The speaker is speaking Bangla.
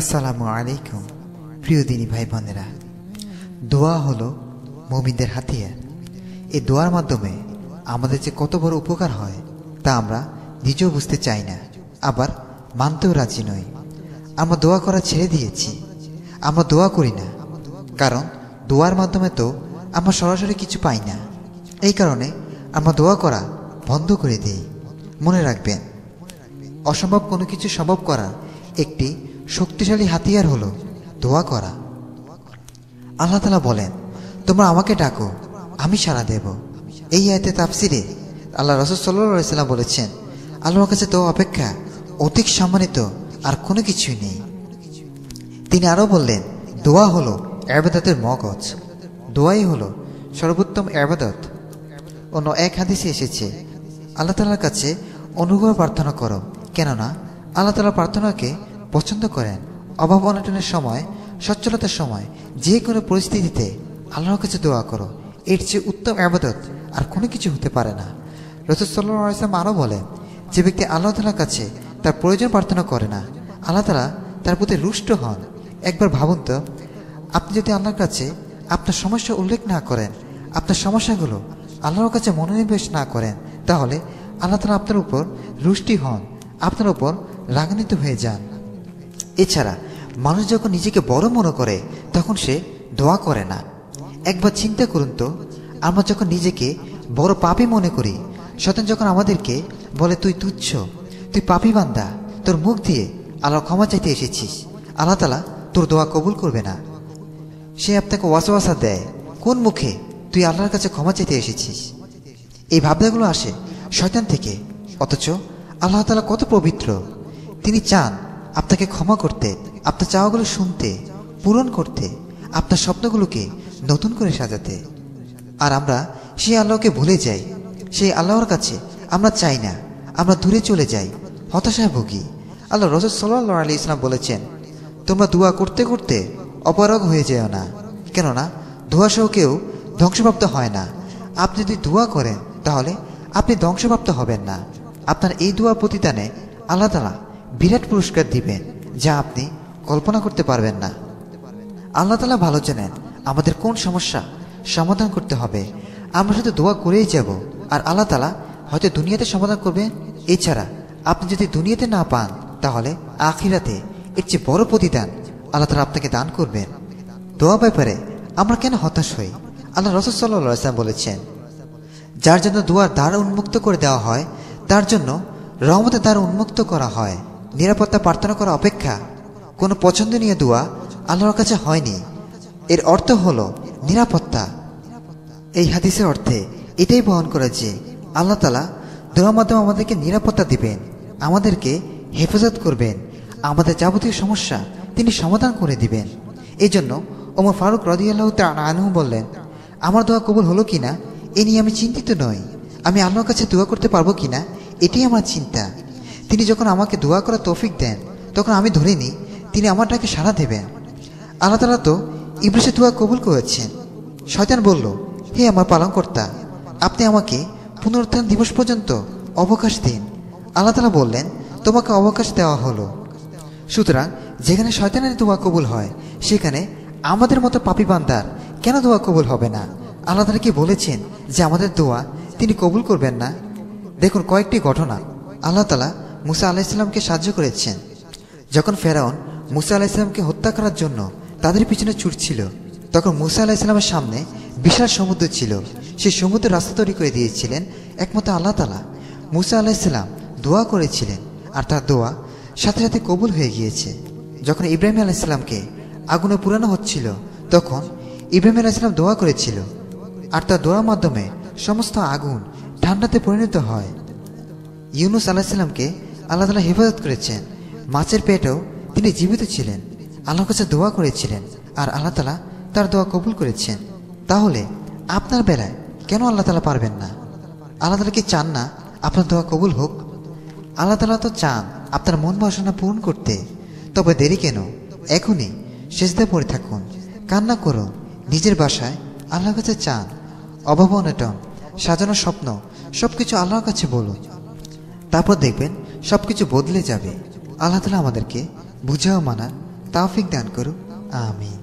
আসসালামু আলাইকুম প্রিয় দিনী ভাই বোনেরা দোয়া হলো মমিদের হাতিয়ার এই দোয়ার মাধ্যমে আমাদের যে কত বড় উপকার হয় তা আমরা নিজেও বুঝতে চাই না আবার মানতেও রাজি নই আমরা দোয়া করা ছেড়ে দিয়েছি আমরা দোয়া করি না কারণ দোয়ার মাধ্যমে তো আমরা সরাসরি কিছু পাই না এই কারণে আমরা দোয়া করা বন্ধ করে দিই মনে রাখবেন অসম্ভব কোনো কিছু সম্ভব করার একটি শক্তিশালী হাতিয়ার হলো দোয়া করা আল্লাহ তালা বলেন তোমরা আমাকে ডাকো আমি সারা দেব এই আয়তে তাফসিরে আল্লাহ রসদ সাল্লাহ সাল্লাম বলেছেন আল্লাহর কাছে দোয়া অপেক্ষা অধিক সম্মানিত আর কোনো কিছুই নেই তিনি আরও বললেন দোয়া হলো অ্যাবাদতের মগজ দোয়াই হলো সর্বোত্তম অ্যাবাদত অন্য এক হাদিসে এসেছে আল্লাহ তালার কাছে অনুগ্রহ প্রার্থনা করো কেননা আল্লাহ তালা প্রার্থনাকে পছন্দ করেন অভাব অনটনের সময় সচ্ছলতার সময় যে কোনো পরিস্থিতিতে আল্লাহর কাছে দোয়া করো এর চেয়ে উত্তম আবাদত আর কোনো কিছু হতে পারে না রসদুল্লাহ আসলাম আরও বলেন যে ব্যক্তি আল্লাহ তালার কাছে তার প্রয়োজন প্রার্থনা করে না আল্লাহ তালা তার প্রতি রুষ্ট হন একবার ভাবুন তো আপনি যদি আল্লাহর কাছে আপনার সমস্যা উল্লেখ না করেন আপনার সমস্যাগুলো আল্লাহর কাছে মনোনিবেশ না করেন তাহলে আল্লাহ তালা আপনার উপর রুষ্টি হন আপনার উপর রাগান্বিত হয়ে যান এছাড়া মানুষ যখন নিজেকে বড় মনে করে তখন সে দোয়া করে না একবার চিন্তা করুন তো আমরা যখন নিজেকে বড় পাপি মনে করি সতেন যখন আমাদেরকে বলে তুই তুচ্ছ তুই পাপি বান্দা তোর মুখ দিয়ে আল্লাহ ক্ষমা চাইতে এসেছিস আল্লাহ তালা তোর দোয়া কবুল করবে না সে আপনাকে ওয়াসা দেয় কোন মুখে তুই আল্লাহর কাছে ক্ষমা চাইতে এসেছিস এই ভাবনাগুলো আসে শয়তান থেকে অথচ আল্লাহ তালা কত পবিত্র তিনি চান আপনাকে ক্ষমা করতে আপনার চাওয়াগুলো শুনতে পূরণ করতে আপনার স্বপ্নগুলোকে নতুন করে সাজাতে আর আমরা সেই আল্লাহকে ভুলে যাই সেই আল্লাহর কাছে আমরা চাই না আমরা দূরে চলে যাই হতাশায় ভুগি আল্লাহ রজত সাল্লাহ আলী ইসলাম বলেছেন তোমরা দোয়া করতে করতে অপারগ হয়ে যেও না কেননা ধোয়া সহ কেউ ধ্বংসপ্রাপ্ত হয় না আপনি যদি দোয়া করেন তাহলে আপনি ধ্বংসপ্রাপ্ত হবেন না আপনার এই দোয়া প্রতিদানে আল্লাহ তালা বিরাট পুরস্কার দিবেন যা আপনি কল্পনা করতে পারবেন না আল্লাহ তালা ভালো জানেন আমাদের কোন সমস্যা সমাধান করতে হবে আমরা শুধু দোয়া করেই যাব আর আল্লাহ তালা হয়তো দুনিয়াতে সমাধান করবে এছাড়া আপনি যদি দুনিয়াতে না পান তাহলে আখিরাতে এর চেয়ে বড় প্রতিদান আল্লাহ তালা আপনাকে দান করবেন দোয়া ব্যাপারে আমরা কেন হতাশ হই আল্লাহ রসদাম বলেছেন যার জন্য দোয়ার দ্বার উন্মুক্ত করে দেওয়া হয় তার জন্য রহমতের দ্বার উন্মুক্ত করা হয় নিরাপত্তা প্রার্থনা করা অপেক্ষা কোনো পছন্দনীয় দোয়া আল্লাহর কাছে হয়নি এর অর্থ হল নিরাপত্তা এই হাদিসের অর্থে এটাই বহন করে যে আল্লাহ তালা দোয়ার মাধ্যমে আমাদেরকে নিরাপত্তা দিবেন আমাদেরকে হেফাজত করবেন আমাদের যাবতীয় সমস্যা তিনি সমাধান করে দিবেন এই জন্য ওমর ফারুক রদিয়াল্লাহ তানু বললেন আমার দোয়া কবুল হলো কিনা এ নিয়ে আমি চিন্তিত নই আমি আল্লাহর কাছে দোয়া করতে পারবো কিনা এটাই আমার চিন্তা তিনি যখন আমাকে দোয়া করার তৌফিক দেন তখন আমি ধরে নিই তিনি আমার ডাকে সাড়া দেবেন আল্লাহ তালা তো ইবলিশের দোয়া কবুল করেছেন শয়তান বলল হে আমার পালনকর্তা আপনি আমাকে পুনরুত্থান দিবস পর্যন্ত অবকাশ দিন আল্লাহ তালা বললেন তোমাকে অবকাশ দেওয়া হলো সুতরাং যেখানে শয়তানের দোয়া কবুল হয় সেখানে আমাদের মতো পাপি বান্দার কেন দোয়া কবুল হবে না আল্লাহ তালা কি বলেছেন যে আমাদের দোয়া তিনি কবুল করবেন না দেখুন কয়েকটি ঘটনা আল্লাহ তালা মুসা আলাহিসাল্লামকে সাহায্য করেছেন যখন ফেরাউন মুসা আলাহিসাল্লামকে হত্যা করার জন্য তাদের পিছনে ছুটছিল তখন মুসা আলাহিসাল্লামের সামনে বিশাল সমুদ্র ছিল সেই সমুদ্রের রাস্তা তৈরি করে দিয়েছিলেন একমাত্র আল্লাহ তালা মুসা আলাহিসাল্লাম দোয়া করেছিলেন আর তার দোয়া সাথে সাথে কবুল হয়ে গিয়েছে যখন ইব্রাহিম আলাইসাল্লামকে আগুনে পুরানো হচ্ছিল তখন ইব্রাহিম আলাইসাল্লাম দোয়া করেছিল আর তার দোয়ার মাধ্যমে সমস্ত আগুন ঠান্ডাতে পরিণত হয় ইউনুস আলাহিসাল্লামকে আল্লাহ তালা হেফাজত করেছেন মাছের পেটেও তিনি জীবিত ছিলেন আল্লাহর কাছে দোয়া করেছিলেন আর আল্লাহ তালা তার দোয়া কবুল করেছেন তাহলে আপনার বেলায় কেন আল্লাহ তালা পারবেন না আল্লাহ তালা কি চান না আপনার দোয়া কবুল হোক আল্লাহ তালা তো চান আপনার মন বাসনা পূরণ করতে তবে দেরি কেন এখনই সেজদে পড়ে থাকুন কান্না করুন নিজের বাসায় আল্লাহর কাছে চান অভাব অনটন সাজানো স্বপ্ন সব কিছু আল্লাহর কাছে বলুন তারপর দেখবেন সব কিছু বদলে যাবে আল্লাহ তালা আমাদেরকে বুঝাও মানা তাফিক দান করুক আমি